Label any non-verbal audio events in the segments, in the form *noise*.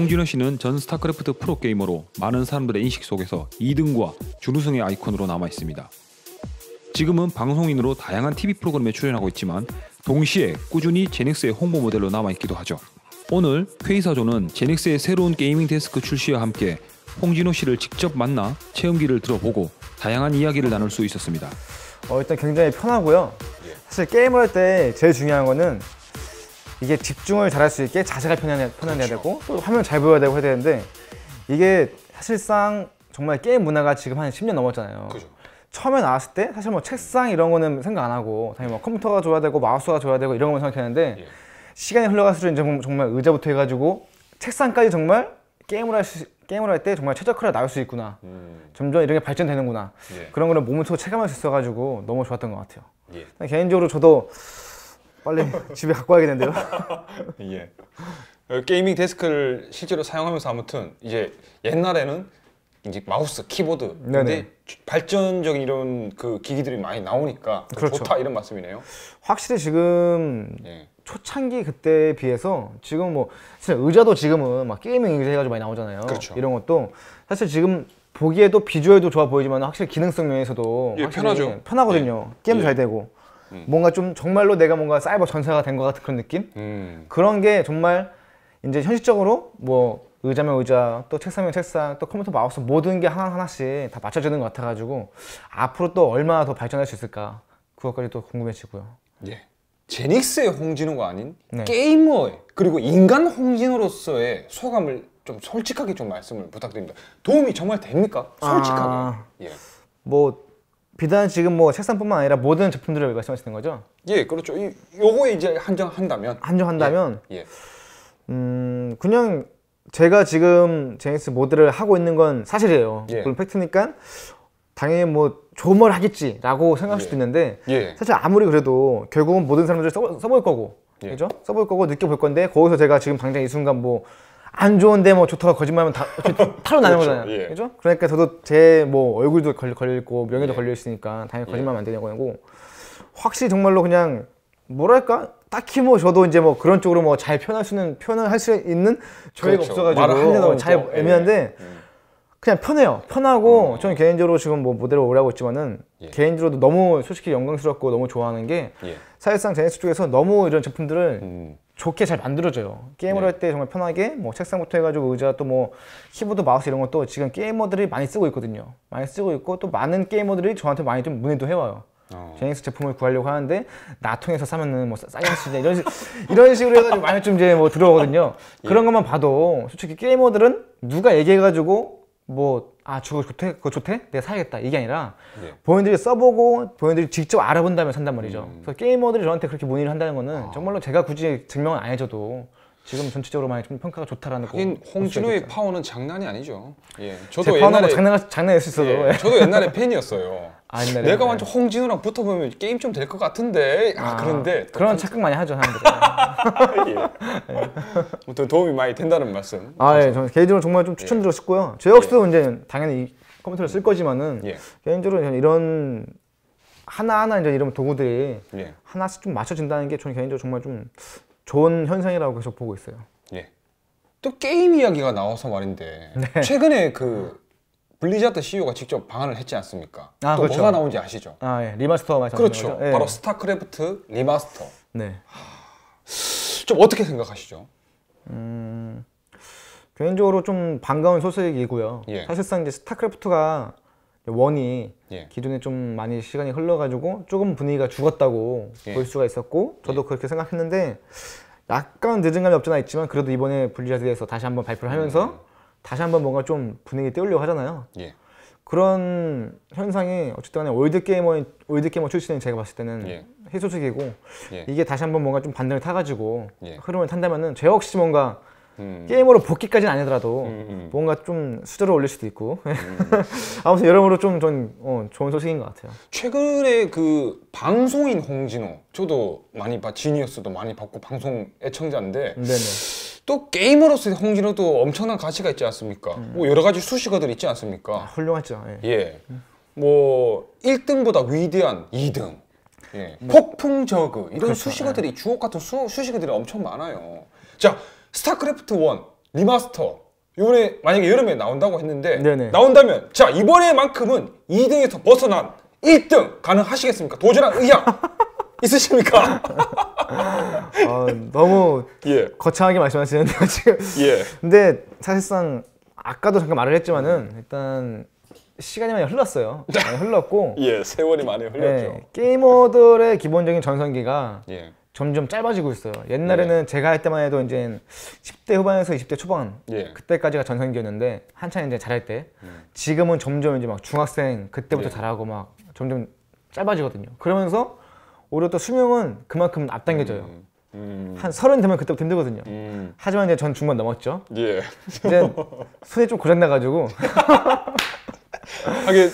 홍진호 씨는 전 스타크래프트 프로게이머로 많은 사람들의 인식 속에서 2등과 준우승의 아이콘으로 남아 있습니다. 지금은 방송인으로 다양한 TV 프로그램에 출연하고 있지만 동시에 꾸준히 제닉스의 홍보 모델로 남아있기도 하죠. 오늘 회의사조는 제닉스의 새로운 게이밍 데스크 출시와 함께 홍진호 씨를 직접 만나 체험기를 들어보고 다양한 이야기를 나눌 수 있었습니다. 어, 일단 굉장히 편하고요. 사실 게임을 할때 제일 중요한 거는 이게 집중을 잘할 수 있게 자세가 편안해, 편해야 그렇죠. 되고 또 화면 잘 보여야 되고 해야 되는데 이게 사실상 정말 게임 문화가 지금 한 10년 넘었잖아요. 그죠. 처음에 나왔을 때 사실 뭐 책상 이런 거는 생각 안 하고 당연히 뭐 컴퓨터가 좋아야 되고 마우스가 좋아야 되고 이런 걸 생각했는데 예. 시간이 흘러갈수록 이제 정말 의자부터 해가지고 책상까지 정말 게임을 할 수, 게임을 할 때 정말 최적화를 나올 수 있구나. 음. 점점 이런 게 발전되는구나. 예. 그런 거를 몸소 체감할 수 있어가지고 너무 좋았던 것 같아요. 예. 개인적으로 저도 빨리 집에 갖고 와야 겠는데요 *laughs* 예. 어, 게이밍 데스크를 실제로 사용하면서 아무튼 이제 옛날에는 이제 마우스, 키보드 근데 발전적인 이런 그 기기들이 많이 나오니까 그렇죠. 좋다 이런 말씀이네요. 확실히 지금 예. 초창기 그때에 비해서 지금 뭐 사실 의자도 지금은 막 게이밍 의자 해가지고 많이 나오잖아요. 그렇죠. 이런 것도 사실 지금 보기에도 비주얼도 좋아 보이지만 확실히 기능성 면에서도 예, 편하죠. 편하거든요. 예. 게임도 잘 되고. 음. 뭔가 좀 정말로 내가 뭔가 사이버 전사가 된 것 같은 그런 느낌? 음. 그런 게 정말 이제 현실적으로 뭐 의자면 의자, 또 책상면 책상, 또 컴퓨터 마우스 모든 게 하나하나씩 다 맞춰지는 것 같아가지고 앞으로 또 얼마나 더 발전할 수 있을까 그것까지 또 궁금해지고요. 예. 제닉스의 홍진호가 아닌 네. 게이머의 그리고 인간 홍진호로서의 소감을 좀 솔직하게 좀 말씀을 부탁드립니다. 도움이 정말 됩니까? 솔직하게. 아... 예. 뭐 비단 지금 뭐 책상뿐만 아니라 모든 제품들을 말씀하시는 거죠? 예, 그렇죠. 이, 요거에 이제 한정한다면 한정한다면 예. 예. 음, 그냥 제가 지금 제니스 모드를 하고 있는 건 사실이에요. 예. 물론 팩트니까 당연히 뭐 좋은 말 하겠지라고 생각할 수도 예. 있는데 예. 사실 아무리 그래도 결국은 모든 사람들이 써볼, 써볼 거고 예. 그죠? 써볼 거고 느껴볼 건데 거기서 제가 지금 당장 이 순간 뭐안 좋은데 뭐 좋다고 거짓말하면 다 탈로 *laughs* 나는 그렇죠. 거잖아요. 예. 그죠? 그러니까 저도 제 뭐 얼굴도 걸릴 걸려있고 명예도 예. 걸려있으니까 당연히 예. 거짓말하면 안 되냐고 하고 확실히 정말로 그냥 뭐랄까 딱히 뭐 저도 이제 뭐 그런 쪽으로 뭐잘 표현할 수는 표현을 할 수 있는 저희가 그렇죠. 없어가지고 잘 예. 애매한데 예. 그냥 편해요. 편하고 음. 저는 개인적으로 지금 뭐 모델을 오래 하고 있지만은 예. 개인적으로도 너무 솔직히 영광스럽고 너무 좋아하는 게 예. 사실상 제네스 쪽에서 너무 이런 제품들을 음. 좋게 잘 만들어져요. 게임을 네. 할때 정말 편하게 뭐 책상부터 해가지고 의자 또 뭐 키보드 마우스 이런 것도 지금 게이머들이 많이 쓰고 있거든요. 많이 쓰고 있고 또 많은 게이머들이 저한테 많이 좀 문의도 해와요. 어. 제닉스 제품을 구하려고 하는데 나 통해서 사면은 뭐 싸게 할수냐 이런 식, 이런 식으로 해가지고 많이 좀 이제 뭐 들어오거든요. *laughs* 예. 그런 것만 봐도 솔직히 게이머들은 누가 얘기해가지고 뭐아 저거 좋대? 그거 좋대? 내가 사야겠다 이게 아니라 예. 본인들이 써보고 본인들이 직접 알아본 다음에 산단 말이죠 음. 그래서 게이머들이 저한테 그렇게 문의를 한다는 거는 아. 정말로 제가 굳이 증명을 안 해줘도 지금 전체적으로 많이 좀 평가가 좋다라는 거. 홍진호의 파워는 장난이 아니죠. 예. 저도 옛날에 뭐 장난 장난했을 수도. 예. 저도 옛날에 *laughs* 팬이었어요. 아, 옛날에 내가 네. 완전 홍진호랑 붙어보면 게임 좀 될 것 같은데. 아, 아 그런데 그런 착각 많이 하죠 사람들 *laughs* 예. 아무튼 도움이 많이 된다는 말씀. 아 예, 저는 개인적으로 정말 좀 예. 추천드리고 싶고요. 저 역시도 예. 이제 당연히 컴퓨터를 쓸 거지만은 개인적으로 이런 하나하나 이제 이런 도구들이 예. 하나씩 좀 맞춰진다는 게 저는 개인적으로 정말 좀 좋은 현상이라고 계속 보고 있어요. 예. 또 게임 이야기가 나와서 말인데 네. 최근에 그 블리자드 CEO가 직접 방안을 했지 않습니까? 아, 또 그렇죠. 뭐가 나온지 아시죠? 아, 예. 리마스터 말씀 그렇죠. 거죠? 예. 바로 스타크래프트 리마스터. 네. 좀 어떻게 생각하시죠? 음... 개인적으로 좀 반가운 소식이고요. 예. 사실상 이제 스타크래프트가 원이 예. 기존에 좀 많이 시간이 흘러가지고 조금 분위기가 죽었다고 예. 볼 수가 있었고 저도 예. 그렇게 생각했는데 약간 늦은 감이 없잖아 있지만 그래도 이번에 블리자드에 서 다시 한번 발표를 하면서 음. 다시 한번 뭔가 좀 분위기 띄우려고 하잖아요. 예. 그런 현상이 어쨌든 간에 월드게이머월드게이머 출신인 제가 봤을 때는 예. 희소식이고 예. 이게 다시 한번 뭔가 좀 반등을 타가지고 예. 흐름을 탄다면은 제 역시 뭔가 음. 게임으로 복귀까지는 아니더라도 음, 음. 뭔가 좀 수저를 올릴 수도 있고 음. *laughs* 아무튼 여러모로 좀전 어, 좋은 소식인 것 같아요. 최근에 그 방송인 홍진호 저도 많이 봐 지니어스도 많이 봤고 방송 애청자인데 네네. 또 게임으로서 홍진호도 엄청난 가치가 있지 않습니까? 음. 뭐 여러 가지 수식어들 있지 않습니까? 아, 훌륭하죠. 예. 예. 뭐 1등보다 위대한 2등 예. 뭐, 음. 폭풍 저그 이런 그렇죠. 수식어들이 예. 주옥 같은 수, 수식어들이 엄청 많아요. 자 스타크래프트 1 리마스터 이번에 만약에 여름에 나온다고 했는데 네네. 나온다면 자 이번에만큼은 2등에서 벗어난 1등 가능하시겠습니까? 도전한 의향 *laughs* 있으십니까? 어, 너무 예. 거창하게 말씀하시는데요 지금. 예. 근데 사실상 아까도 잠깐 말을 했지만은 일단 시간이 많이 흘렀어요. 많이 흘렀고. *laughs* 예, 세월이 많이 흘렀죠. 예, 네, 게이머들의 기본적인 전성기가 예. 점점 짧아지고 있어요. 옛날에는 네. 제가 할 때만 해도 이제 10대 후반에서 20대 초반 예. 그때까지가 전성기였는데 한창 이제 잘할 때 음. 지금은 점점 이제 막 중학생 그때부터 예. 잘하고 막 점점 짧아지거든요. 그러면서 오히려 또 수명은 그만큼 앞당겨져요. 음. 음. 한 서른 되면 그때부터 힘들거든요. 음. 하지만 이제 전 중반 넘었죠. 예. 이제 손이 좀 고장나가지고. *laughs* 하게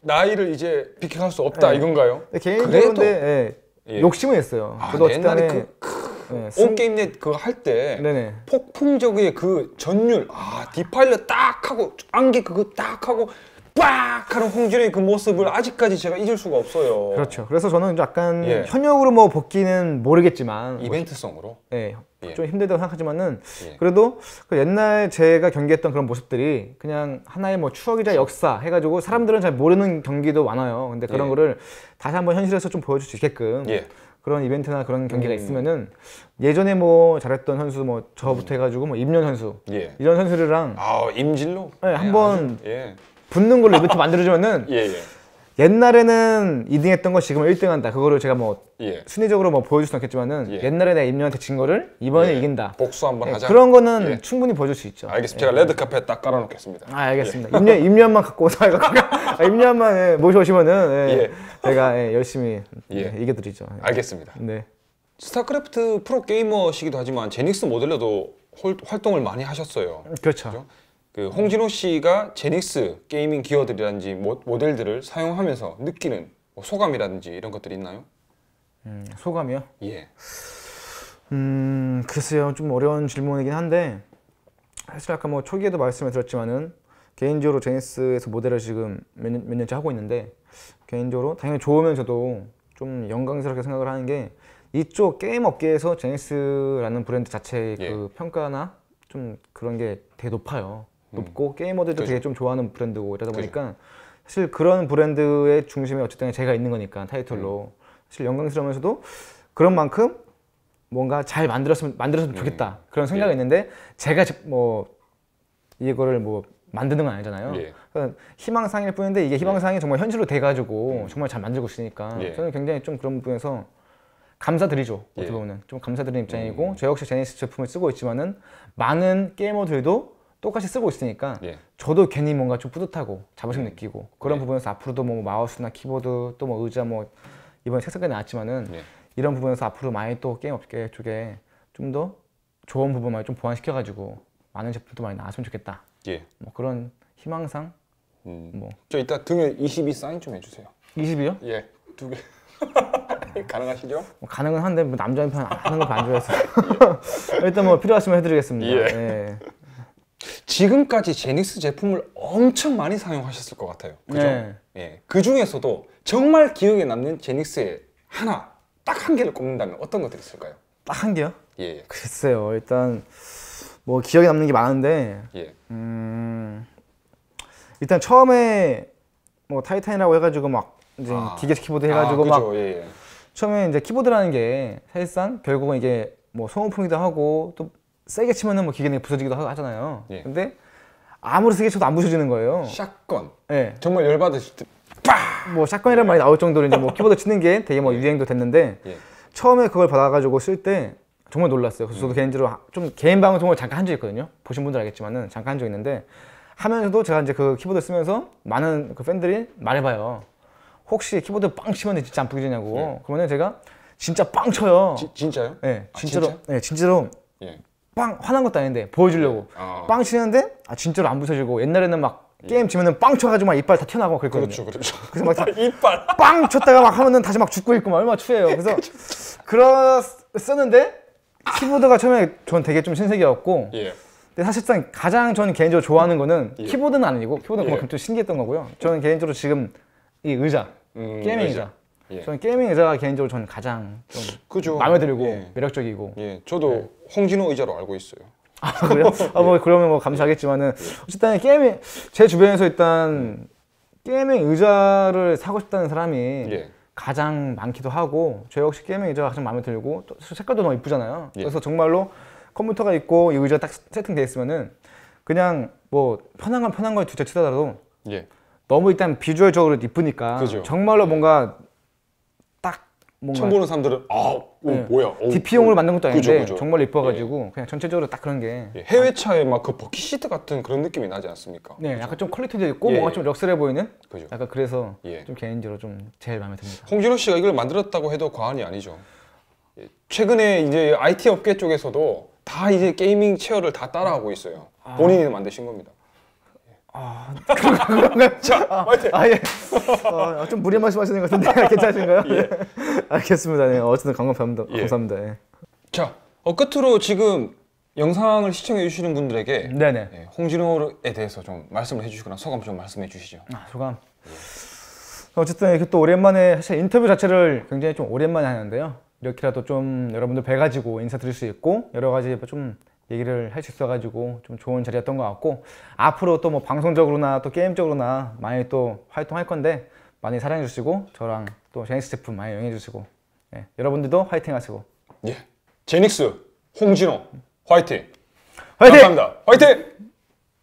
나이를 이제 비켜갈 수 없다 예. 이건가요? 개인적으로 예. 예. 욕심은 했어요. 아, 저도 옛날에 그, 크... 네, 온게임넷 그거 할 때 폭풍적의 그 전율 아 디파일러 딱 하고 안개 그거 딱 하고 빡 하는 홍진의 그 모습을 아직까지 제가 잊을 수가 없어요. 그렇죠. 그래서 저는 약간 예. 현역으로 뭐 복귀는 모르겠지만 뭐 이벤트성으로 네, 예. 좀 힘들다고 생각하지만은 예. 그래도 그 옛날 제가 경기했던 그런 모습들이 그냥 하나의 뭐 추억이자 역사 해가지고 사람들은 잘 모르는 경기도 많아요. 근데 그런 예. 거를 다시 한번 현실에서 좀 보여줄 수 있게끔 예. 그런 이벤트나 그런 경기가 음. 있으면은 예전에 뭐 잘했던 선수 뭐 저부터 음. 해가지고 뭐 임년 선수 예. 이런 선수들랑 아 임진로 네, 한번 예. 붙는 걸로 이벤트 만들어주면은 *laughs* 예, 예. 옛날에는 2등 했던 거 지금 1등 한다. 그거를 제가 뭐 예. 순위적으로 뭐 보여줄 수는 없겠지만은 예. 옛날에 내가 임영한테 진 거를 이번에 예. 이긴다. 복수 한번 예, 하자. 그런 거는 충분히 보여줄 수 있죠. 알겠습니다. 제가 레드 카펫 딱 깔아놓겠습니다. 아 알겠습니다. 임년 임년만 갖고 오자 이거. *laughs* 아, 임년만 모셔오시면은 제가 열심히 이겨드리죠. 알겠습니다. 네. 스타크래프트 프로 게이머시기도 하지만 제닉스 모델러도 활동을 많이 하셨어요. 그렇죠. 그렇죠? 그 홍진호 씨가 제닉스 게이밍 기어들이라든지 모, 델들을 사용하면서 느끼는 뭐 소감이라든지 이런 것들이 있나요? 음, 소감이요? 예. 음, 글쎄요. 좀 어려운 질문이긴 한데 사실 아까 뭐 초기에도 말씀을 드렸지만은 개인적으로 제니스에서 모델을 지금 몇, 년, 몇 년째 하고 있는데 개인적으로 당연히 좋으면 저도 좀 영광스럽게 생각을 하는 게 이쪽 게임 업계에서 제니스라는 브랜드 자체의 예. 그 평가나 좀 그런 게 되게 높아요. 높고 게이머들도 그렇 되게 좀 좋아하는 브랜드고 이러다 보니까 그렇 사실 그런 브랜드의 중심에 어쨌든 제가 있는 거니까 타이틀로 네. 사실 영광스러우면서도 그런 만큼 뭔가 잘 만들었으면 만들었으면 네. 좋겠다 그런 네. 생각이 예. 있는데 제가 뭐 이거를 뭐 만드는 건 아니잖아요. 예. 그러니까 희망상일 뿐인데 이게 희망상이 예. 정말 현실로 돼가지고 음. 정말 잘 만들고 있으니까 예. 저는 굉장히 좀 그런 부분에서 감사드리죠. 어떻게 예. 보면 좀 감사드리는 입장이고 음. 저 역시 제니스 제품을 쓰고 있지만은 많은 게이머들도 똑같이 쓰고 있으니까 예. 저도 괜히 뭔가 좀 뿌듯하고 자부심 네. 느끼고 그런 예. 부분에서 앞으로도 뭐 마우스나 키보드 또 뭐 의자 뭐 이번에 책상까지 나왔지만은 예. 이런 부분에서 앞으로 많이 또 게임 업계 쪽에 좀 더 좋은 부분만 좀 보완시켜 가지고 많은 제품도 많이 나왔으면 좋겠다. 예. 뭐 그런 희망상. 음. 뭐저 이따 등에 22 사인 좀 해주세요. 2 2요 예. 두 개. *laughs* 가능하시죠? 뭐 가능은 한데 뭐 남자 인 편안 하는 걸안 좋아해서 *laughs* 일단 뭐 필요하시면 해드리겠습니다. 예. 예. 지금까지 제닉스 제품을 엄청 많이 사용하셨을 것 같아요. 그죠? 네. 예. 그 중에서도 정말 기억에 남는 제닉스의 하나, 딱 한 개를 꼽는다면 어떤 것들이 있을까요? 딱 한 개요? 예. 글쎄요. 일단 뭐 기억에 남는 게 많은데 예. 음, 일단 처음에 뭐 타이탄이라고 해가지고 막 이제 아. 디게 키보드 해가지고 아, 막 예, 예. 처음에 이제 키보드라는 게 사실상 결국은 이게 뭐 소모품이기도 하고 또 세게 치면은 뭐 기계는 부서지기도 하잖아요. 예. 근데 아무리 세게 쳐도 안 부서지는 거예요. 샷건. 예. 네. 정말 열받으실 때 빡! 뭐 샷건이란 말이 나올 정도로 이제 뭐 *laughs* 키보드 치는 게 되게 뭐 유행도 됐는데 예. 처음에 그걸 받아가지고 쓸 때 정말 놀랐어요. 그래서 저도 음. 개인적으로 좀 개인 방송을 잠깐 한적 있거든요. 보신 분들 알겠지만은 잠깐 한적 있는데 하면서도 제가 이제 그 키보드 쓰면서 많은 그 팬들이 말해봐요. 혹시 키보드 빵 치면 진짜 안 부서지냐고. 예. 그러면 제가 진짜 빵 쳐요. 지, 진짜요? 네, 진짜로. 아, 진짜? 네, 예, 진짜로. 예. 빵 화난 것도 아닌데 보여주려고 어. 빵 치는데 아 진짜로 안 부서지고 옛날에는 막 예. 게임 치면은 빵 쳐가지고 막 이빨 다 튀어나가고 그랬거든요. 그렇죠, 그렇죠. 그래서 막 *laughs* 이빨 빵 쳤다가 막 하면은 다시 막 죽고 있고 막 얼마나 추해요. 그래서 그랬었는데 키보드가 처음에 전 되게 좀 신세계였고 예. 근데 사실상 가장 저는 개인적으로 좋아하는 거는 예. 키보드는 아니고 키보드는 예. 그만큼 좀 신기했던 거고요. 저는 개인적으로 지금 이 의자 음, 게이밍 의자. 예. 저는 게이밍 의자가 개인적으로 저는 가장 좀 그죠. 마음에 들고 예. 매력적이고. 예, 저도 예. 홍진호 의자로 알고 있어요. 아 그래요? *laughs* 예. 아뭐 그러면 뭐 감사하겠지만은 예. 어쨌든 게이밍 제 주변에서 일단 게이밍 의자를 사고 싶다는 사람이 가장 많기도 하고 저 역시 게이밍 의자가 가장 마음에 들고 또 색깔도 너무 이쁘잖아요. 그래서 정말로 컴퓨터가 있고 이 의자 딱 세팅돼 있으면은 그냥 뭐 편한 건 편한 걸 둘째 치더라도 예. 너무 일단 비주얼적으로 이쁘니까 그죠. 정말로 예. 뭔가 뭔가 처음 보는 사람들은 아, 오, 어, 네. 예. 뭐야? 오, d p 용을 오, 만든 것도 아닌데 그죠, 그죠. 정말 예뻐가지고 예. 그냥 전체적으로 딱 그런 게 예, 해외 차에 막그 버킷시트 같은 그런 느낌이 나지 않습니까? 네, 그죠? 약간 좀 퀄리티도 있고 예. 뭔가 예. 좀 럭스해 보이는. 그죠. 약간 그래서 좀 개인적으로 좀 제일 마음에 듭니다. 홍진호 씨가 이걸 만들었다고 해도 과언이 아니죠. 최근에 이제 IT 업계 쪽에서도 다 이제 게이밍 체어를 다 따라하고 있어요. 아. 본인이 만드신 겁니다. 아, 그 자, 아, 아, 예. 어, 아, 좀 무리 말씀하시는 것 같은데 *laughs* 괜찮으신가요? 예. 예. 알겠습니다. 네. 어쨌든 감사합니다 예. 감사합니다. 예. 자, 어, 끝으로 지금 영상을 시청해 주시는 분들에게 네네. 예, 홍진호에 대해서 좀 말씀을 해주시거나 소감 좀 말씀해 주시죠. 아, 소감. 어쨌든 이렇게 또 오랜만에 사실 인터뷰 자체를 굉장히 좀 오랜만에 하는데요. 이렇게라도 좀 여러분들 뵈가지고 인사드릴 수 있고 여러 가지 좀 얘기를 할 수 있어가지고 좀 좋은 자리였던 것 같고 앞으로 또 뭐 방송적으로나 또 게임적으로나 많이 또 활동할 건데 많이 사랑해 주시고 저랑 또 제닉스 제품 많이 이용해 주시고 예, 여러분들도 화이팅 하시고 예 제닉스 홍진호 화이팅 화이팅 감사합니다 화이팅